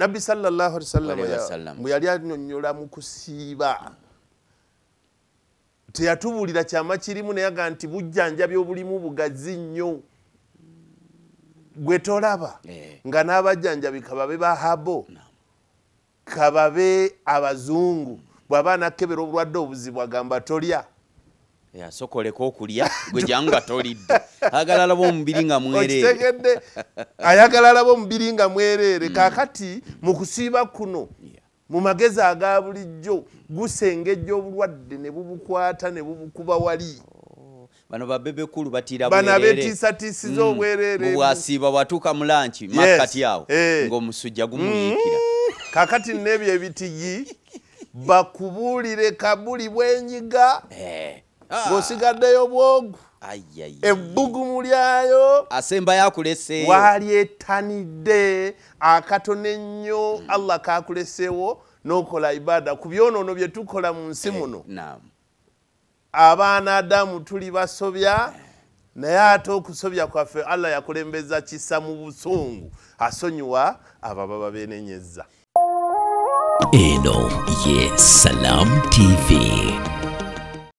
nabbi salllwsalam yali anyonyola mu kusiiba teyatubuulira kyama kirimu nayega nti bujjanjaby obulimu bugazi nnyo gwe tolaba eh. nga n'abajjanjabi kababe bahabo kababe abazungu bw'aba nakebera obulwadde obuzibu agamba tolya yasokoleko okulya gwe jangu nga tolidde ayagala alaba omubiri nga mwereregede ayagala alaba omubiri nga mwereere mm. kakati mu kusiiba kuno mu magezi aga bulijjo gusengejja obulwadde ne bubukwata ne bubukuba wali oh, bano babebekulu batirabana betiisatiisiza mm. obwereere bwasiiba bwatuuka mu lanki makati awo eh. ngaomusujja mm. gumuyiikira kakati nebyo ebitigi bakubuulire kabuli bwenyiga eh. Ah. ng'osigaddeyo bwogu ebbugumu lyayo asemba yakulese walyetanidde akatono ennyo allah kakulesewo nokola ibada ku byonoono bye tukola mu nsi muno abaana adamu tuli basobya naye ate okusobya kwaffe allah yakulembeza kisa mu busungu asonyiwa abo ababa benenyeza eno ye salam tv